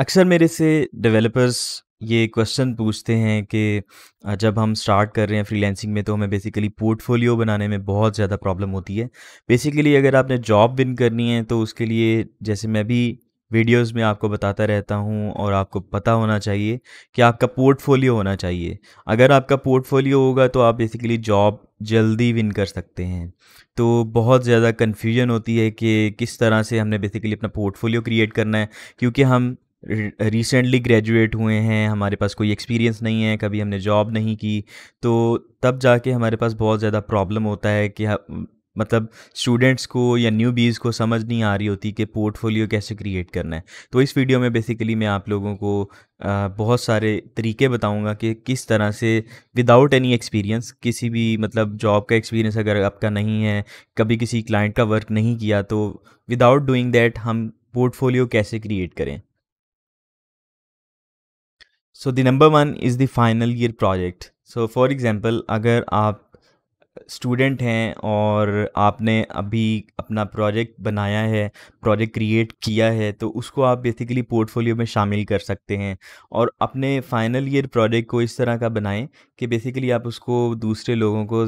अक्सर मेरे से डेवलपर्स ये क्वेश्चन पूछते हैं कि जब हम स्टार्ट कर रहे हैं फ्रीलैंसिंग में तो हमें बेसिकली पोर्टफोलियो बनाने में बहुत ज़्यादा प्रॉब्लम होती है बेसिकली अगर आपने जॉब विन करनी है तो उसके लिए जैसे मैं भी वीडियोस में आपको बताता रहता हूँ और आपको पता होना चाहिए कि आपका पोर्टफोलियो होना चाहिए अगर आपका पोर्टफोलियो होगा तो आप बेसिकली जॉब जल्दी विन कर सकते हैं तो बहुत ज़्यादा कन्फ्यूजन होती है कि किस तरह से हमने बेसिकली अपना पोर्टफोलियो क्रिएट करना है क्योंकि हम रिसेंटली ग्रेजुएट हुए हैं हमारे पास कोई एक्सपीरियंस नहीं है कभी हमने जॉब नहीं की तो तब जाके हमारे पास बहुत ज़्यादा प्रॉब्लम होता है कि मतलब स्टूडेंट्स को या न्यू बीज को समझ नहीं आ रही होती कि पोर्टफोलियो कैसे क्रिएट करना है तो इस वीडियो में बेसिकली मैं आप लोगों को बहुत सारे तरीके बताऊंगा कि किस तरह से विदाउट एनी एक्सपीरियंस किसी भी मतलब जॉब का एक्सपीरियंस अगर आपका नहीं है कभी किसी क्लाइंट का वर्क नहीं किया तो विदाउट डूइंग दैट हम पोर्टफोलियो कैसे क्रिएट करें so the number one is the final year project so for example अगर आप स्टूडेंट हैं और आपने अभी अपना प्रोजेक्ट बनाया है प्रोजेक्ट क्रिएट किया है तो उसको आप बेसिकली पोर्टफोलियो में शामिल कर सकते हैं और अपने फाइनल ईयर प्रोजेक्ट को इस तरह का बनाएं कि बेसिकली आप उसको दूसरे लोगों को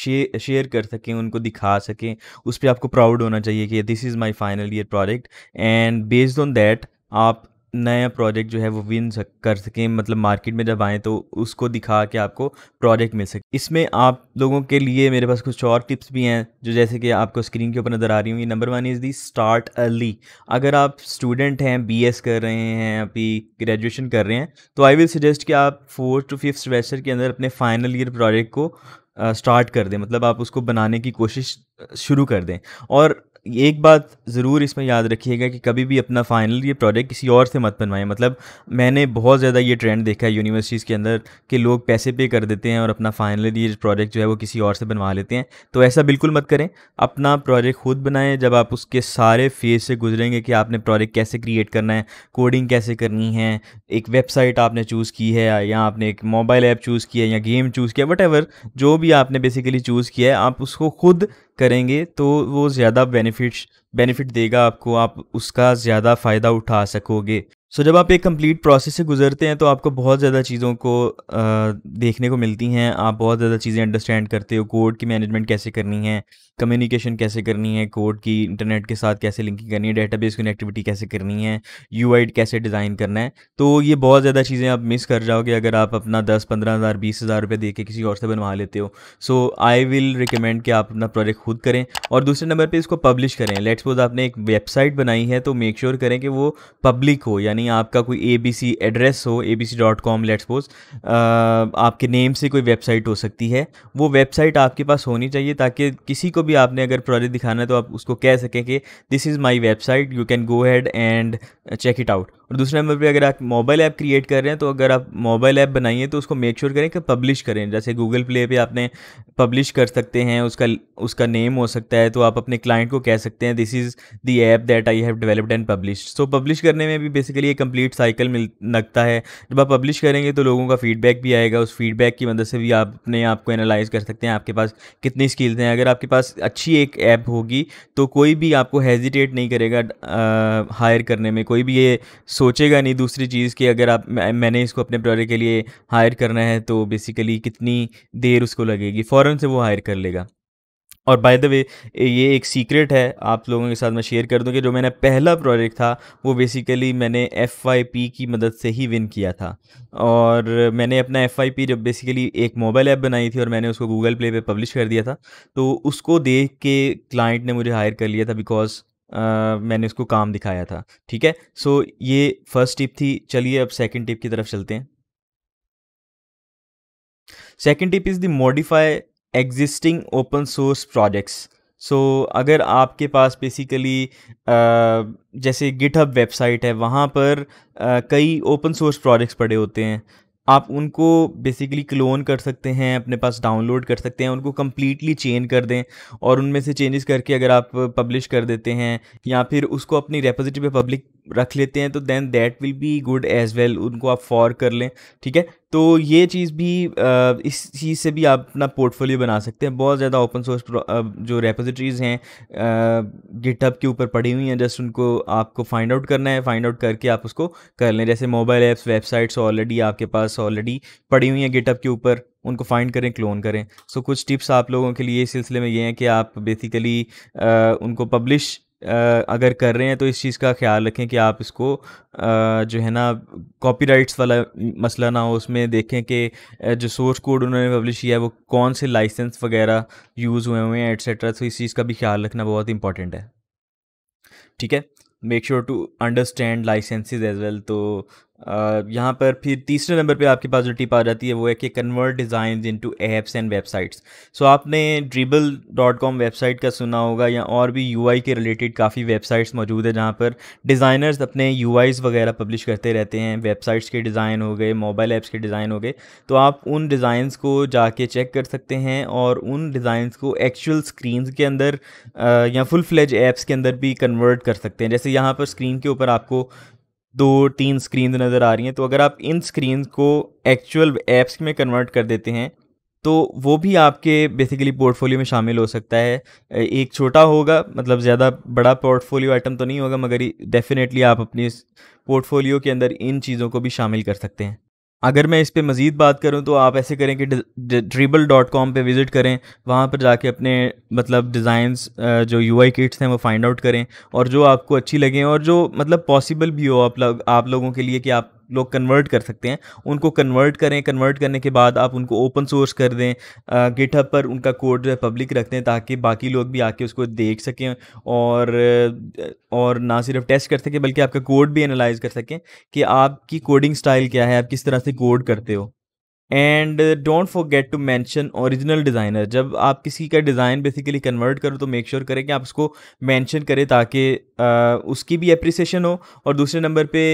शेयर शेयर कर सकें उनको दिखा सकें उस पर आपको प्राउड होना चाहिए कि this is my final year project and based on that आप नया प्रोजेक्ट जो है वो विन सक, कर सकें मतलब मार्केट में जब आएँ तो उसको दिखा के आपको प्रोजेक्ट मिल सके इसमें आप लोगों के लिए मेरे पास कुछ और टिप्स भी हैं जो जैसे कि आपको स्क्रीन के ऊपर नज़र आ रही होंगी number one is the start early अगर आप स्टूडेंट हैं बी कर रहे हैं अभी ग्रेजुएशन कर रहे हैं तो आई विल सजेस्ट कि आप फोर्थ टू फिफ्थ सेमेस्टर के अंदर अपने फाइनल ईयर प्रोजेक्ट को स्टार्ट कर दें मतलब आप उसको बनाने की कोशिश शुरू कर दें और एक बात ज़रूर इसमें याद रखिएगा कि कभी भी अपना फाइनल ये प्रोजेक्ट किसी और से मत बनवाएं मतलब मैंने बहुत ज़्यादा ये ट्रेंड देखा है यूनिवर्सिटीज़ के अंदर कि लोग पैसे पे कर देते हैं और अपना फाइनल ये प्रोजेक्ट जो है वो किसी और से बनवा लेते हैं तो ऐसा बिल्कुल मत करें अपना प्रोजेक्ट खुद बनाएं जब आप उसके सारे फेज से गुजरेंगे कि आपने प्रोजेक्ट कैसे क्रिएट करना है कोडिंग कैसे करनी है एक वेबसाइट आपने चूज़ की है या आपने एक मोबाइल ऐप चूज़ किया है या गेम चूज़ किया वट जो भी आपने बेसिकली चूज़ किया है आप उसको खुद करेंगे तो वो ज़्यादा बेनिफिट बेनिफिट देगा आपको आप उसका ज़्यादा फ़ायदा उठा सकोगे सो so, जब आप एक कंप्लीट प्रोसेस से गुजरते हैं तो आपको बहुत ज़्यादा चीज़ों को आ, देखने को मिलती हैं आप बहुत ज़्यादा चीज़ें अंडरस्टैंड करते हो कोड की मैनेजमेंट कैसे करनी है कम्युनिकेशन कैसे करनी है कोड की इंटरनेट के साथ कैसे लिंकिंग करनी है डेटाबेस कनेक्टिविटी कैसे करनी है यू कैसे डिज़ाइन करना है तो ये बहुत ज़्यादा चीज़ें आप मिस कर जाओगे अगर आप अपना दस पंद्रह हज़ार बीस हज़ार रुपये दे के किसी और से बनवा लेते हो सो आई विल रिकमेंड कि आप अपना प्रोजेक्ट खुद करें और दूसरे नंबर पर इसको पब्लिश करें लेट्स सपोज आपने एक वेबसाइट बनाई है तो मेक श्योर sure करें कि वो पब्लिक हो यानी यानी आपका कोई ए बी सी एड्रेस हो A B C dot com let suppose आपके नेम से कोई वेबसाइट हो सकती है वो वेबसाइट आपके पास होनी चाहिए ताकि किसी को भी आपने अगर प्रोजेक्ट दिखाना है तो आप उसको कह सकें कि this is my website you can go ahead and check it out और दूसरे नंबर पे अगर आप मोबाइल ऐप क्रिएट कर रहे हैं तो अगर आप मोबाइल ऐप बनाइए तो उसको मेक श्योर sure करें कि पब्लिश करें जैसे गूगल प्ले पे आपने पब्लिश कर सकते हैं उसका उसका नेम हो सकता है तो आप अपने क्लाइंट को कह सकते हैं this is the app that I have developed and publish so publish करने में भी बेसिकली एक कंप्लीट साइकिल मिल लगता है जब आप पब्लिश करेंगे तो लोगों का फीडबैक भी आएगा उस फीडबैक की मदद से भी आप अपने आप को एनालाइज कर सकते हैं आपके पास कितनी स्किल्स हैं अगर आपके पास अच्छी एक ऐप होगी तो कोई भी आपको हेजिटेट नहीं करेगा हायर करने में कोई भी ये सोचेगा नहीं दूसरी चीज़ कि अगर आप मैंने इसको अपने प्रोजेक्ट के लिए हायर करना है तो बेसिकली कितनी देर उसको लगेगी फ़ौरन से वो हायर कर लेगा और बाय द वे ये एक सीक्रेट है आप लोगों के साथ मैं शेयर कर दूं कि जो मैंने पहला प्रोजेक्ट था वो बेसिकली मैंने एफ़ आई पी की मदद से ही विन किया था और मैंने अपना एफ़ आई पी जब बेसिकली एक मोबाइल ऐप बनाई थी और मैंने उसको गूगल प्ले पे पब्लिश कर दिया था तो उसको देख के क्लाइंट ने मुझे हायर कर लिया था बिकॉज़ आ, मैंने इसको काम दिखाया था ठीक है सो so, ये फर्स्ट टिप थी चलिए अब सेकंड टिप की तरफ चलते हैं second tip is the modify existing open source projects so so, अगर आपके पास बेसिकली जैसे गिटहब वेबसाइट है वहाँ पर आ, कई ओपन सोर्स प्रोजेक्ट्स पड़े होते हैं आप उनको बेसिकली क्लोन कर सकते हैं अपने पास डाउनलोड कर सकते हैं उनको कम्प्लीटली चेंज कर दें और उनमें से चेंजेस करके अगर आप पब्लिश कर देते हैं या फिर उसको अपनी रेपोजिटरी पे पब्लिक रख लेते हैं तो then that will be good as well उनको आप फॉर कर लें ठीक है तो ये चीज़ भी इस चीज़ से भी आप अपना पोर्टफोलियो बना सकते हैं बहुत ज़्यादा ओपन सोर्स जो रेपोजिटरीज़ हैं गिटहब के ऊपर पड़ी हुई हैं जस्ट उनको आपको फाइंड आउट करना है फाइंड आउट करके आप उसको कर लें जैसे मोबाइल ऐप्स वेबसाइट्स ऑलरेडी आपके पास ऑलरेडी पड़ी हुई हैं गिटअप के ऊपर उनको फाइंड करें क्लोन करें सो so, कुछ टिप्स आप लोगों के लिए इस सिलसिले में ये हैं कि आप बेसिकली उनको पब्लिश अगर कर रहे हैं तो इस चीज़ का ख्याल रखें कि आप इसको जो है ना कॉपी वाला मसला ना हो उसमें देखें कि जो सोर्स कोड उन्होंने पब्लिश किया है वो कौन से लाइसेंस वगैरह यूज़ हुए हुए हैं एट्सट्रा तो इस चीज़ का भी ख्याल रखना बहुत इंपॉर्टेंट है ठीक है make sure to understand licences as well तो यहाँ पर फिर तीसरे नंबर पे आपके पास जो टिप आ जाती है वो है कि convert design into apps and websites so आपने ड्रीबल डॉट कॉम वेबसाइट का सुना होगा या और भी यू के रिलेटेड काफ़ी वेबसाइट्स मौजूद है जहाँ पर डिज़ाइनर्स अपने यू वगैरह पब्लिश करते रहते हैं वेबसाइट्स के डिज़ाइन हो गए मोबाइल ऐप्स के डिज़ाइन हो गए तो आप उन डिज़ाइंस को जाके चेक कर सकते हैं और उन डिज़ाइंस को एक्चुअल स्क्रीन के अंदर या फुल फ्लेज ऐप्स के अंदर भी कन्वर्ट कर सकते हैं जैसे यहाँ पर स्क्रीन के ऊपर आपको दो तीन स्क्रीन नज़र आ रही हैं तो अगर आप इन स्क्रीन को एक्चुअल ऐप्स में कन्वर्ट कर देते हैं तो वो भी आपके बेसिकली पोर्टफोलियो में शामिल हो सकता है एक छोटा होगा मतलब ज़्यादा बड़ा पोर्टफोलियो आइटम तो नहीं होगा मगर डेफिनेटली आप अपने पोर्टफोलियो के अंदर इन चीज़ों को भी शामिल कर सकते हैं अगर मैं इस पर मज़ीद बात करूँ तो आप ऐसे करें कि ड्रीबल डॉट कॉम पर विज़िट करें वहाँ पर जाके अपने मतलब डिज़ाइंस जो यू आई किट्स हैं वो फाइंड आउट करें और जो आपको अच्छी लगें और जो मतलब पॉसिबल भी हो आप लोग आप लोगों के लिए कि आप लोग कन्वर्ट कर सकते हैं उनको कन्वर्ट करें कन्वर्ट करने के बाद आप उनको ओपन सोर्स कर दें गिटहब पर उनका कोड जो है पब्लिक रख दें ताकि बाकी लोग भी आके उसको देख सकें और और ना सिर्फ टेस्ट कर सकें बल्कि आपका कोड भी एनालाइज कर सकें कि आपकी कोडिंग स्टाइल क्या है आप किस तरह से कोड करते हो and don't get to mention original designer जब आप किसी का डिज़ाइन बेसिकली कन्वर्ट करो तो मेक श्योर sure करें कि आप उसको मैंशन करें ताकि उसकी भी अप्रिसिएशन हो और दूसरे नंबर पर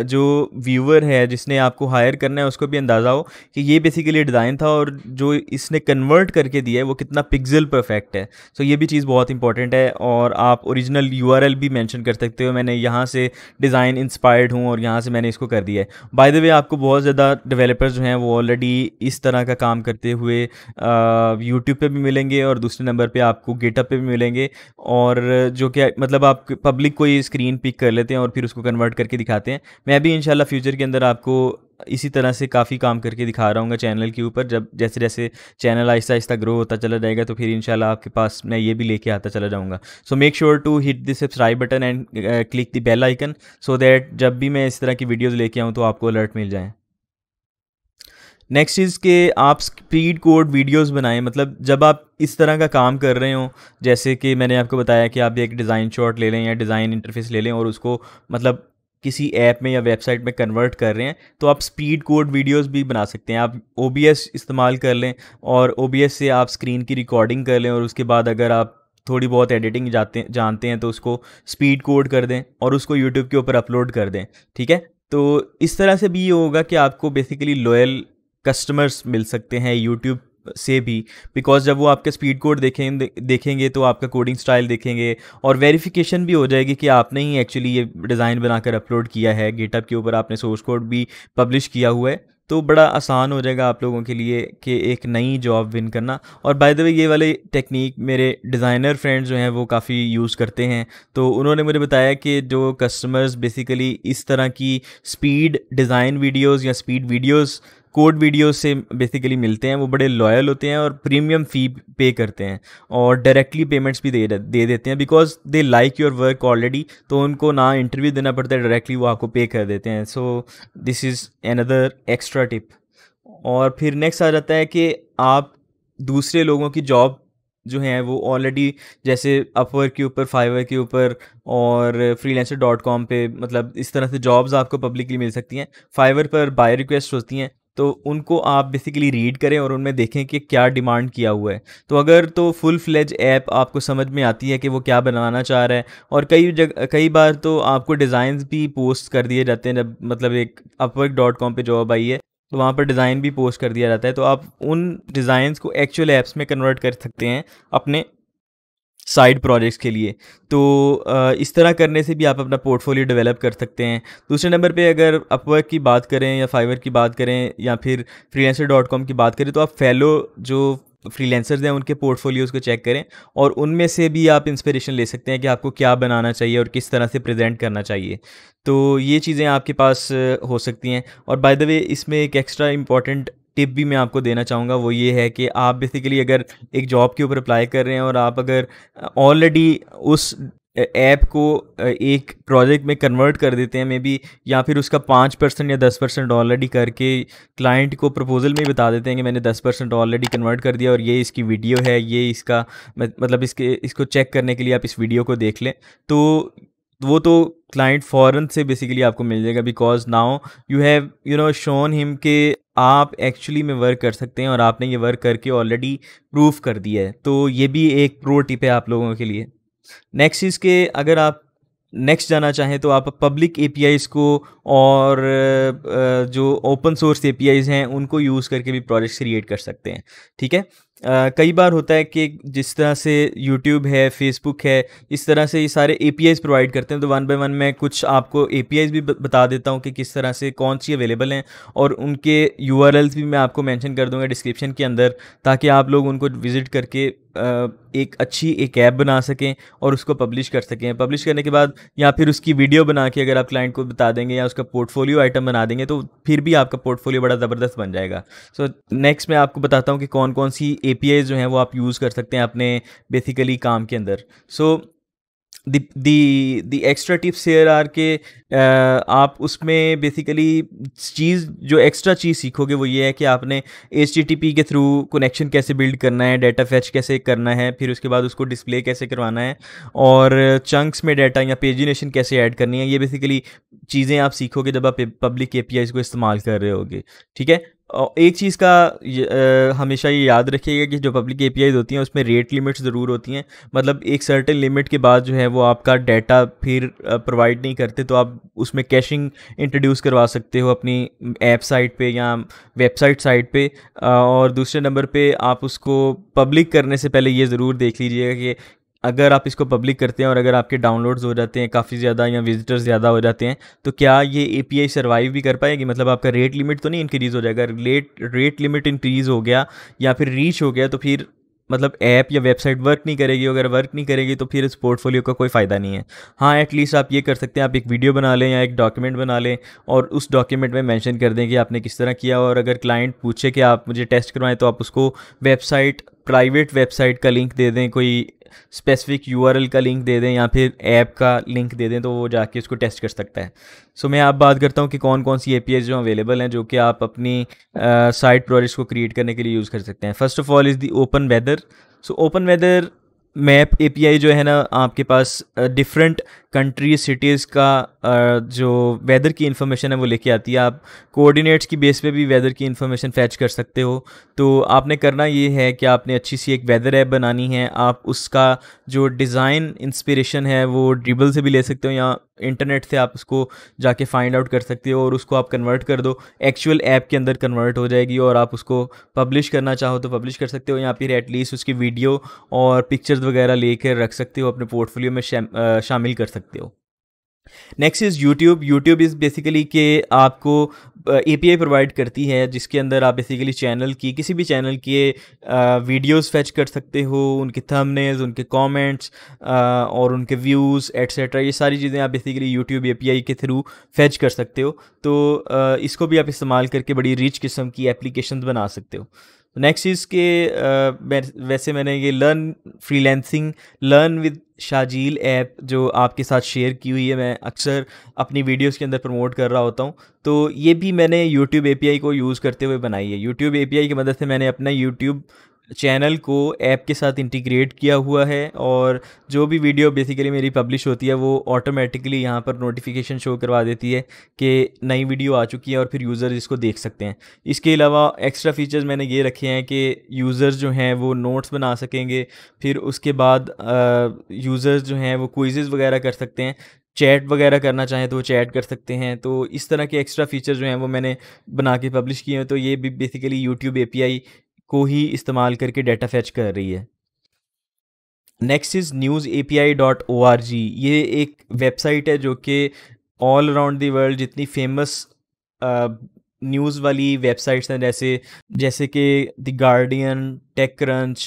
जो व्यूअर है जिसने आपको हायर करना है उसको भी अंदाज़ा हो कि ये बेसिकली डिज़ाइन था और जो इसने कन्वर्ट करके दिया है वो कितना पिक्सल परफेक्ट है सो so ये भी चीज़ बहुत इंपॉर्टेंट है और आप ओरिजिनल यू भी मेंशन कर सकते हो मैंने यहाँ से डिज़ाइन इंस्पायर्ड हूँ और यहाँ से मैंने इसको कर दिया है बाय द वे आपको बहुत ज़्यादा डिवेलपर्स जो हैं वो ऑलरेडी इस तरह का काम करते हुए यूट्यूब पर भी मिलेंगे और दूसरे नंबर पर आपको गेटअप पर भी मिलेंगे और जो कि मतलब आप पब्लिक को ये स्क्रीन पिक कर लेते हैं और फिर उसको कन्वर्ट करके दिखाते हैं मैं भी इन फ्यूचर के अंदर आपको इसी तरह से काफ़ी काम करके दिखा रहा हूँ चैनल के ऊपर जब जैसे जैसे चैनल आहिस्ता आहिस्ता ग्रो होता चला जाएगा तो फिर इनशाला आपके पास मैं ये भी लेके आता चला जाऊँगा so make sure to hit the subscribe button and click the bell icon so that जब भी मैं इस तरह की वीडियोज़ लेके आऊँ तो आपको अलर्ट मिल जाए नेक्स्ट चीज़ के आप स्पीड कोड वीडियोस बनाएं मतलब जब आप इस तरह का काम कर रहे हो जैसे कि मैंने आपको बताया कि आप एक डिज़ाइन शॉट ले लें या डिज़ाइन इंटरफेस ले लें और उसको मतलब किसी ऐप में या वेबसाइट में कन्वर्ट कर रहे हैं तो आप स्पीड कोड वीडियोस भी बना सकते हैं आप ओ इस्तेमाल कर लें और ओ से आप स्क्रीन की रिकॉर्डिंग कर लें और उसके बाद अगर आप थोड़ी बहुत एडिटिंग जाते जानते हैं तो उसको स्पीड कोड कर दें और उसको यूट्यूब के ऊपर अपलोड कर दें ठीक है तो इस तरह से भी ये होगा कि आपको बेसिकली लॉयल कस्टमर्स मिल सकते हैं यूट्यूब से भी बिकॉज जब वो आपका स्पीड कोड देखें दे, देखेंगे तो आपका कोडिंग स्टाइल देखेंगे और वेरिफिकेशन भी हो जाएगी कि आपने ही एक्चुअली ये डिज़ाइन बनाकर अपलोड किया है गेटअप के ऊपर आपने सोर्स कोड भी पब्लिश किया हुआ है तो बड़ा आसान हो जाएगा आप लोगों के लिए कि एक नई जॉब विन करना और बाय द वे ये वाले टेक्निक मेरे डिज़ाइनर फ्रेंड्स जो हैं वो काफ़ी यूज़ करते हैं तो उन्होंने मुझे बताया कि जो कस्टमर्स बेसिकली इस तरह की स्पीड डिज़ाइन वीडियोस या स्पीड वीडियोस कोड वीडियो से बेसिकली मिलते हैं वो बड़े लॉयल होते हैं और प्रीमियम फ़ी पे करते हैं और डायरेक्टली पेमेंट्स भी दे दे देते हैं because they like your work already तो उनको ना इंटरव्यू देना पड़ता है डायरेक्टली वो आपको पे कर देते हैं so this is another extra tip और फिर नेक्स्ट आ जाता है कि आप दूसरे लोगों की जॉब जो हैं वो ऑलरेडी जैसे अपवर्क के ऊपर फाइवर के ऊपर और फ्रीलांसर डॉट कॉम पर मतलब इस तरह से जॉब्स आपको पब्लिकली मिल सकती हैं फाइवर पर बाय रिक्वेस्ट होती हैं तो उनको आप बेसिकली रीड करें और उनमें देखें कि क्या डिमांड किया हुआ है तो अगर तो फुल फ्लेज ऐप आपको समझ में आती है कि वो क्या बनाना चाह रहा है और कई जग कई बार तो आपको डिज़ाइन भी पोस्ट कर दिए जाते हैं जब मतलब एक अपवर्क डॉट कॉम पर जॉब आई है तो वहाँ पर डिज़ाइन भी पोस्ट कर दिया जाता है तो आप उन डिज़ाइंस को एक्चुअल ऐप्स में कन्वर्ट कर सकते हैं अपने साइड प्रोजेक्ट्स के लिए तो इस तरह करने से भी आप अपना पोर्टफोलियो डेवलप कर सकते हैं दूसरे नंबर पे अगर अपवर्क की बात करें या फाइवर की बात करें या फिर फ्रीलेंसर डॉट कॉम की बात करें तो आप फेलो जो फ्रीलेंसर्स हैं उनके पोर्टफोलियोज़ को चेक करें और उनमें से भी आप इंस्पिरेशन ले सकते हैं कि आपको क्या बनाना चाहिए और किस तरह से प्रेजेंट करना चाहिए तो ये चीज़ें आपके पास हो सकती हैं और बाय द वे इसमें एक एक्स्ट्रा इम्पॉर्टेंट टिप भी मैं आपको देना चाहूँगा वो ये है कि आप बेसिकली अगर एक जॉब के ऊपर अप्लाई कर रहे हैं और आप अगर ऑलरेडी उस ऐप को एक प्रोजेक्ट में कन्वर्ट कर देते हैं मे बी या फिर उसका पाँच परसेंट या दस परसेंट ऑलरेडी करके क्लाइंट को प्रपोजल में बता देते हैं कि मैंने दस परसेंट ऑलरेडी कन्वर्ट कर दिया और ये इसकी वीडियो है ये इसका मतलब इसके इसको चेक करने के लिए आप इस वीडियो को देख लें तो वो तो क्लाइंट फॉरन से बेसिकली आपको मिल जाएगा because now you have you know shown him के आप एक्चुअली में वर्क कर सकते हैं और आपने ये वर्क करके ऑलरेडी प्रूफ कर दिया है तो ये भी एक प्रो टिप है आप लोगों के लिए नेक्स्ट चीज़ के अगर आप नेक्स्ट जाना चाहें तो आप पब्लिक ए को और जो ओपन सोर्स ए हैं उनको यूज़ करके भी प्रोजेक्ट्स क्रिएट कर सकते हैं ठीक है कई बार होता है कि जिस तरह से यूट्यूब है फेसबुक है इस तरह से ये सारे ए प्रोवाइड करते हैं तो वन बाई वन मैं कुछ आपको ए भी बता देता हूँ कि किस तरह से कौन सी अवेलेबल हैं और उनके यू भी मैं आपको मैंशन कर दूँगा डिस्क्रिप्शन के अंदर ताकि आप लोग उनको विज़िट करके एक अच्छी एक ऐप बना सकें और उसको पब्लिश कर सकें पब्लिश करने के बाद या फिर उसकी वीडियो बना के अगर आप क्लाइंट को बता देंगे या उसका पोर्टफोलियो आइटम बना देंगे तो फिर भी आपका पोर्टफोलियो बड़ा ज़बरदस्त बन जाएगा सो so, नेक्स्ट मैं आपको बताता हूँ कि कौन कौन सी ए जो हैं वो आप यूज़ कर सकते हैं अपने बेसिकली काम के अंदर so so, the the extra tips here are के आप उसमें बेसिकली चीज़ जो एक्स्ट्रा चीज़ सीखोगे वो ये है कि आपने एच के थ्रू कनेक्शन कैसे बिल्ड करना है डाटा फैच कैसे करना है फिर उसके बाद उसको डिस्प्ले कैसे करवाना है और चंक्स में डाटा या पेजिनेशन कैसे ऐड करनी है ये बेसिकली चीज़ें आप सीखोगे जब आप पब्लिक ए को इस्तेमाल कर रहे होगे ठीक है एक चीज़ का हमेशा ये याद रखिएगा कि जो पब्लिक ए होती हैं उसमें रेट लिमिट्स ज़रूर होती हैं मतलब एक सर्टेन लिमिट के बाद जो है वो आपका डाटा फिर प्रोवाइड नहीं करते तो आप उसमें कैशिंग इंट्रोड्यूस करवा सकते हो अपनी ऐप साइट पे या वेबसाइट साइट पे और दूसरे नंबर पे आप उसको पब्लिक करने से पहले ये ज़रूर देख लीजिएगा कि अगर आप इसको पब्लिक करते हैं और अगर आपके डाउनलोड्स हो जाते हैं काफ़ी ज़्यादा या विजिटर्स ज़्यादा हो जाते हैं तो क्या ये ए सर्वाइव भी कर पाएगी मतलब आपका रेट लिमिट तो नहीं इंक्रीज़ हो जाएगा रेट रेट लिमिट इंक्रीज़ हो गया या फिर रीच हो गया तो फिर मतलब ऐप या वेबसाइट वर्क नहीं करेगी अगर वर्क नहीं करेगी तो फिर इस पोर्टफोलियो का कोई फ़ायदा नहीं है हाँ एटलीस्ट आप ये कर सकते हैं आप एक वीडियो बना लें या एक डॉक्यूमेंट बना लें और उस डॉक्यूमेंट में मेंशन कर दें कि आपने किस तरह किया और अगर क्लाइंट पूछे कि आप मुझे टेस्ट करवाएं तो आप उसको वेबसाइट प्राइवेट वेबसाइट का लिंक दे दें कोई स्पेसिफिक यू का लिंक दे दें या फिर ऐप का लिंक दे दें तो वो जाके उसको टेस्ट कर सकता है सो so, मैं आप बात करता हूँ कि कौन कौन सी ए जो अवेलेबल हैं जो कि आप अपनी साइट प्रोजेक्ट्स को क्रिएट करने के लिए यूज़ कर सकते हैं first of all is the open weather so open weather map a जो है ना आपके पास डिफरेंट uh, कंट्री सिटीज़ का जो वेदर की इन्फॉर्मेशन है वो लेके आती है आप कोऑर्डिनेट्स की बेस पे भी वेदर की इन्फॉर्मेशन फैच कर सकते हो तो आपने करना ये है कि आपने अच्छी सी एक वेदर ऐप बनानी है आप उसका जो डिज़ाइन इंस्पिरेशन है वो ड्रिबल से भी ले सकते हो या इंटरनेट से आप उसको जाके फाइंड आउट कर सकते हो और उसको आप कन्वर्ट कर दो एक्चुअल ऐप के अंदर कन्वर्ट हो जाएगी और आप उसको पब्लिश करना चाहो तो पब्लिश कर सकते हो या फिर एटलीस्ट उसकी वीडियो और पिक्चर्स वगैरह लेकर रख सकते हो अपने पोर्टफोलियो में शामिल कर सकते सकते हो next is YouTube YouTube is basically के आपको ए पी आई प्रोवाइड करती है जिसके अंदर आप बेसिकली चैनल की किसी भी चैनल के वीडियोस फेच कर सकते हो उनके थंबनेल्स उनके कमेंट्स और उनके व्यूज़ एट्सट्रा ये सारी चीज़ें आप basically YouTube A P I के थ्रू फेच कर सकते हो तो इसको भी आप इस्तेमाल करके बड़ी रिच किस्म की एप्लीकेशन बना सकते हो नेक्स्ट चीज़ के वैसे मैंने ये learn freelancing learn with Shazil app जो आपके साथ शेयर की हुई है मैं अक्सर अपनी वीडियोस के अंदर प्रमोट कर रहा होता हूँ तो ये भी मैंने यूट्यूब ए को यूज़ करते हुए बनाई है यूट्यूब ए की मदद से मैंने अपना यूट्यूब चैनल को ऐप के साथ इंटीग्रेट किया हुआ है और जो भी वीडियो बेसिकली मेरी पब्लिश होती है वो ऑटोमेटिकली यहाँ पर नोटिफिकेशन शो करवा देती है कि नई वीडियो आ चुकी है और फिर यूज़र इसको देख सकते हैं इसके अलावा एक्स्ट्रा फीचर्स मैंने ये रखे हैं कि यूज़र्स जो हैं वो नोट्स बना सकेंगे फिर उसके बाद यूज़र्स जो हैं वो क्विज़ वगैरह कर सकते हैं चैट वगैरह करना चाहें तो वो चैट कर सकते हैं तो इस तरह के एक्स्ट्रा फीचर जो हैं वो मैंने बना के पब्लिश किए हैं तो ये भी बेसिकली यूट्यूब ए को ही इस्तेमाल करके डाटा फैच कर रही है next is news A P I dot O R G ये एक वेबसाइट है जो कि ऑल अराउंड दी वर्ल्ड जितनी फेमस न्यूज़ वाली वेबसाइट्स हैं जैसे जैसे कि the Guardian TechCrunch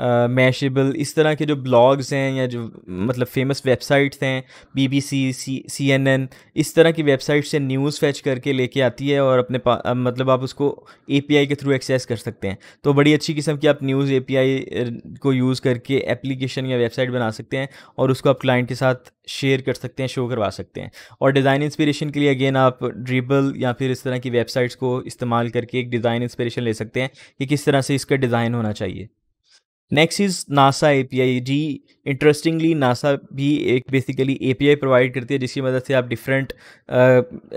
Mashable uh, इस तरह के जो ब्लॉग्स हैं या जो मतलब फेमस वेबसाइट्स हैं B B C C N N इस तरह की वेबसाइट से न्यूज़ फैच करके लेके आती है और अपने पा मतलब आप उसको ए पी आई के थ्रू एक्सेस कर सकते हैं तो बड़ी अच्छी किस्म की आप न्यूज़ ए पी आई को यूज़ करके एप्लीकेशन या वेबसाइट बना सकते हैं और उसको आप क्लाइंट के साथ शेयर कर सकते हैं शो करवा सकते हैं और डिज़ाइन इंस्पिरेशन के लिए अगेन आप ड्रिबल या फिर इस तरह की वेबसाइट्स को इस्तेमाल करके एक डिज़ाइन इंस्पिरेशन ले सकते हैं कि किस तरह से इसका डिज़ाइन होना चाहिए next is NASA A P I जी इंटरेस्टिंगली नासा भी एक basically A P I provide करती है जिसकी मदद से आप डिफरेंट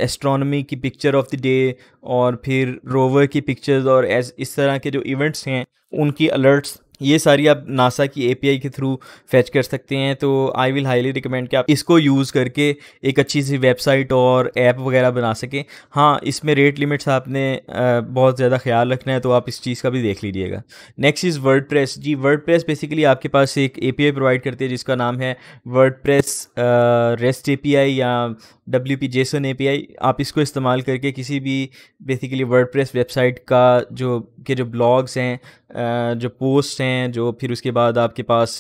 एस्ट्रोनॉमी की पिक्चर ऑफ द डे और फिर रोवर की पिक्चर्स और इस तरह के जो इवेंट्स हैं उनकी अलर्ट्स ये सारी आप नासा की एपीआई के थ्रू फैच कर सकते हैं तो आई विल हाईली रिकमेंड कि आप इसको यूज़ करके एक अच्छी सी वेबसाइट और ऐप वगैरह बना सकें हाँ इसमें रेट लिमिट्स आपने बहुत ज़्यादा ख्याल रखना है तो आप इस चीज़ का भी देख लीजिएगा नेक्स्ट इज़ वर्ड प्रेस जी वर्ड प्रेस बेसिकली आपके पास एक ए प्रोवाइड करती है जिसका नाम है वर्ड प्रेस रेस्ट ए या डब्ल्यू पी जेसन ए आप इसको इस्तेमाल करके किसी भी बेसिकली वर्ड वेबसाइट का जो के जो ब्लॉग्स हैं जो पोस्ट हैं जो फिर उसके बाद आपके पास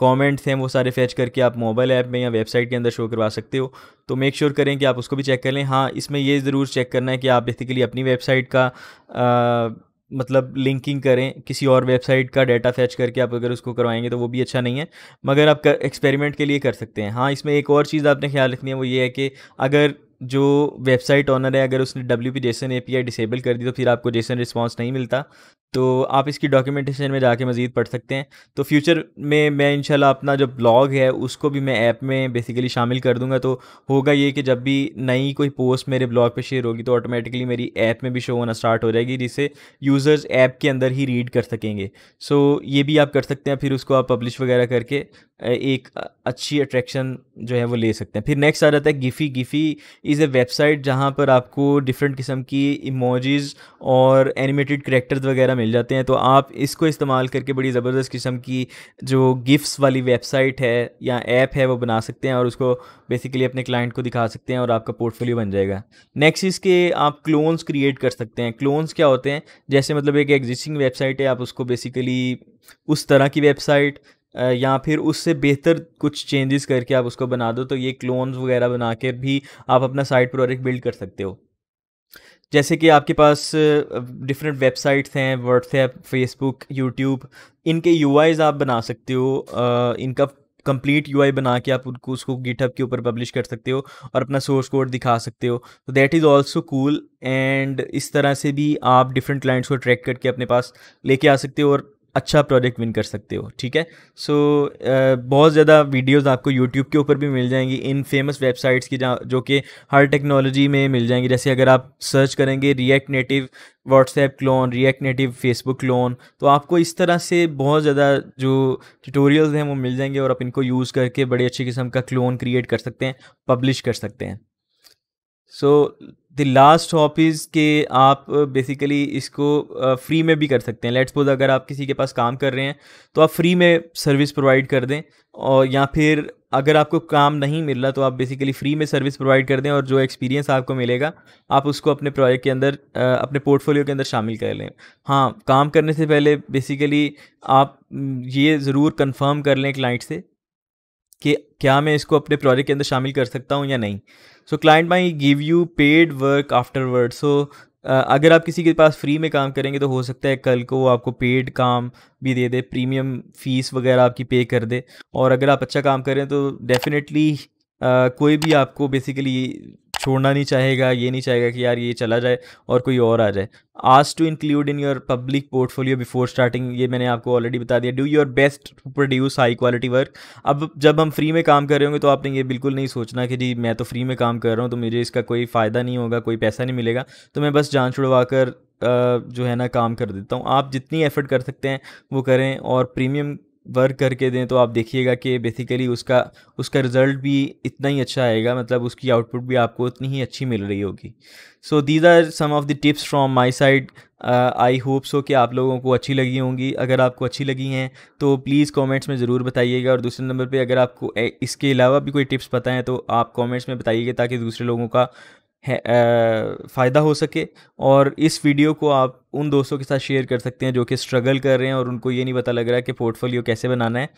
कमेंट्स हैं वो सारे फैच करके आप मोबाइल ऐप में या वेबसाइट के अंदर शो करवा सकते हो तो मेक श्योर sure करें कि आप उसको भी चेक कर लें हाँ इसमें ये ज़रूर चेक करना है कि आप बेसिकली अपनी वेबसाइट का आ, मतलब लिंकिंग करें किसी और वेबसाइट का डाटा फैच करके आप अगर उसको करवाएंगे तो वो भी अच्छा नहीं है मगर आप एक्सपेरिमेंट के लिए कर सकते हैं हाँ इसमें एक और चीज़ आपने ख्याल रखनी है वो ये है कि अगर जो वेबसाइट ऑनर है अगर उसने W P JSON A P I disable कर दी तो फिर आपको जेसन रिस्पॉन्स नहीं मिलता तो आप इसकी डॉक्यूमेंटेशन में जाके मज़ीद पढ़ सकते हैं तो फ्यूचर में मैं इंशाल्लाह अपना जो ब्लॉग है उसको भी मैं ऐप में बेसिकली शामिल कर दूंगा तो होगा ये कि जब भी नई कोई पोस्ट मेरे ब्लॉग पे शेयर होगी तो ऑटोमेटिकली मेरी ऐप में भी शो होना स्टार्ट हो जाएगी जिससे यूज़र्स ऐप के अंदर ही रीड कर सकेंगे सो ये भी आप कर सकते हैं फिर उसको आप पब्लिश वगैरह करके एक अच्छी अट्रैक्शन जो है वो ले सकते हैं फिर नेक्स्ट आ जाता है गिफ़ी गिफ़ी इज़ ए वेबसाइट जहाँ पर आपको डिफरेंट किस्म की इमोजीज़ और एनिमेटेड करेक्टर्स वगैरह मिल जाते हैं तो आप इसको इस्तेमाल करके बड़ी ज़बरदस्त किस्म की जो गिफ्ट्स वाली वेबसाइट है या ऐप है वो बना सकते हैं और उसको बेसिकली अपने क्लाइंट को दिखा सकते हैं और आपका पोर्टफोलियो बन जाएगा नेक्स्ट इसके आप क्लोन्स क्रिएट कर सकते हैं क्लोन्स क्या होते हैं जैसे मतलब एक एग्जिस्टिंग वेबसाइट है आप उसको बेसिकली उस तरह की वेबसाइट या फिर उससे बेहतर कुछ चेंजेस करके आप उसको बना दो तो ये क्लोन्स वगैरह बना के भी आप अपना साइड प्रोडक्ट बिल्ड कर सकते हो जैसे कि आपके पास डिफरेंट वेबसाइट्स हैं व्हाट्सएप फेसबुक यूट्यूब इनके यू आप बना सकते हो इनका कंप्लीट यू बना के आप उनको उसको गिटअप के ऊपर पब्लिश कर सकते हो और अपना सोर्स कोड दिखा सकते हो तो that is also cool and इस तरह से भी आप डिफरेंट क्लाइंट्स को ट्रैक करके अपने पास लेके आ सकते हो और अच्छा प्रोजेक्ट विन कर सकते हो ठीक है सो so, uh, बहुत ज़्यादा वीडियोस आपको यूट्यूब के ऊपर भी मिल जाएंगी इन फेमस वेबसाइट्स की जो कि हर टेक्नोलॉजी में मिल जाएंगी जैसे अगर आप सर्च करेंगे React Native WhatsApp clone React Native Facebook clone तो आपको इस तरह से बहुत ज़्यादा जो ट्यूटोरियल्स हैं वो मिल जाएंगे और आप इनको यूज़ करके बड़े अच्छे किस्म का क्लोन क्रिएट कर सकते हैं पब्लिश कर सकते हैं so so, the last hope is के आप बेसिकली इसको फ्री में भी कर सकते हैं लेट्स सपोज अगर आप किसी के पास काम कर रहे हैं तो आप फ्री में सर्विस प्रोवाइड कर दें और या फिर अगर आपको काम नहीं मिल रहा तो आप बेसिकली फ्री में सर्विस प्रोवाइड कर दें और जो एक्सपीरियंस आपको मिलेगा आप उसको अपने प्रोजेक्ट के अंदर अपने पोर्टफोलियो के अंदर शामिल कर लें हाँ काम करने से पहले बेसिकली आप ये ज़रूर कंफर्म कर लें क्लाइंट से कि क्या मैं इसको अपने प्रोजेक्ट के अंदर शामिल कर सकता हूँ या नहीं so client may give you paid work afterward so अगर आप किसी के पास फ्री में काम करेंगे तो हो सकता है कल को वो आपको पेड काम भी दे दे प्रीमियम फीस वगैरह आपकी पे कर दे और अगर आप अच्छा काम करें तो डेफिनेटली uh, कोई भी आपको बेसिकली छोड़ना नहीं चाहेगा ये नहीं चाहेगा कि यार ये चला जाए और कोई और आ जाए ask to include in your public portfolio before starting ये मैंने आपको ऑलरेडी बता दिया do your best to produce high quality work अब जब हम फ्री में काम कर रहे होंगे तो आपने ये बिल्कुल नहीं सोचना कि जी मैं तो फ्री में काम कर रहा हूँ तो मुझे इसका कोई फ़ायदा नहीं होगा कोई पैसा नहीं मिलेगा तो मैं बस जान छुड़वा कर जो है ना काम कर देता हूँ आप जितनी एफर्ट कर सकते हैं वो करें और प्रीमियम वर्क करके दें तो आप देखिएगा कि बेसिकली उसका उसका रिज़ल्ट भी इतना ही अच्छा आएगा मतलब उसकी आउटपुट भी आपको उतनी ही अच्छी मिल रही होगी so these are some of the tips from my side I hope so कि आप लोगों को अच्छी लगी होंगी अगर आपको अच्छी लगी हैं तो प्लीज़ कमेंट्स में ज़रूर बताइएगा और दूसरे नंबर पे अगर आपको इसके अलावा भी कोई टिप्स पता है तो आप कमेंट्स में बताइएगा ताकि दूसरे लोगों का फ़ायदा हो सके और इस वीडियो को आप उन दोस्तों के साथ शेयर कर सकते हैं जो कि स्ट्रगल कर रहे हैं और उनको ये नहीं पता लग रहा है कि पोर्टफोलियो कैसे बनाना है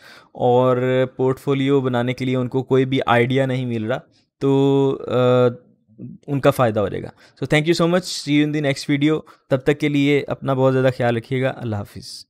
और पोर्टफोलियो बनाने के लिए उनको कोई भी आइडिया नहीं मिल रहा तो आ, उनका फ़ायदा हो जाएगा so thank you so much see you in the next video तब तक के लिए अपना बहुत ज़्यादा ख्याल रखिएगा अल्लाह हाफिज़